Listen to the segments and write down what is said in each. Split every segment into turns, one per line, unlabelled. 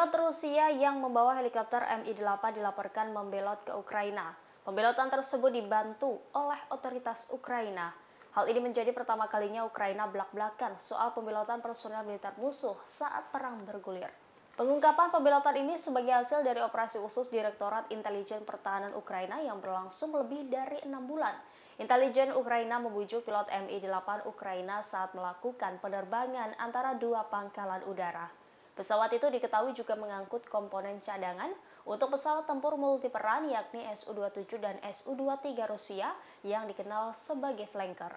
Pilot Rusia yang membawa helikopter Mi-8 dilaporkan membelot ke Ukraina. Pembelotan tersebut dibantu oleh otoritas Ukraina. Hal ini menjadi pertama kalinya Ukraina belak-belakan soal pembelotan personel militer musuh saat perang bergulir. Pengungkapan pembelotan ini sebagai hasil dari operasi khusus Direktorat Intelijen Pertahanan Ukraina yang berlangsung lebih dari enam bulan. Intelijen Ukraina membujuk pilot Mi-8 Ukraina saat melakukan penerbangan antara dua pangkalan udara. Pesawat itu diketahui juga mengangkut komponen cadangan untuk pesawat tempur multiperan yakni Su-27 dan Su-23 Rusia yang dikenal sebagai flanker.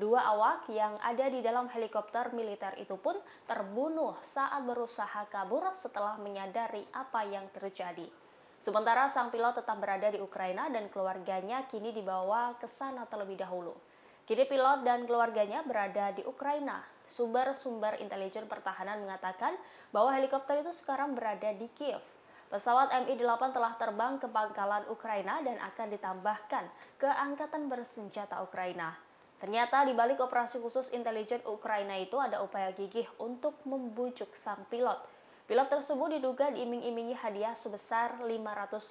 Dua awak yang ada di dalam helikopter militer itu pun terbunuh saat berusaha kabur setelah menyadari apa yang terjadi. Sementara sang pilot tetap berada di Ukraina dan keluarganya kini dibawa ke sana terlebih dahulu. Kini pilot dan keluarganya berada di Ukraina. Sumber-sumber intelijen pertahanan mengatakan bahwa helikopter itu sekarang berada di Kiev. Pesawat Mi-8 telah terbang ke pangkalan Ukraina dan akan ditambahkan ke Angkatan Bersenjata Ukraina. Ternyata di balik operasi khusus intelijen Ukraina itu ada upaya gigih untuk membujuk sang pilot. Pilot tersebut diduga diiming-imingi hadiah sebesar 500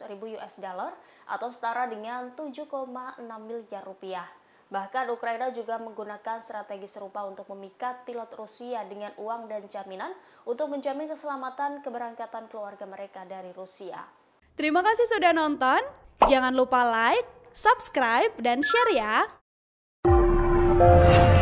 ribu US dollar atau setara dengan 7,6 miliar rupiah. Bahkan Ukraina juga menggunakan strategi serupa untuk memikat pilot Rusia dengan uang dan jaminan untuk menjamin keselamatan keberangkatan keluarga mereka dari Rusia.
Terima kasih sudah nonton. Jangan lupa like, subscribe, dan share ya.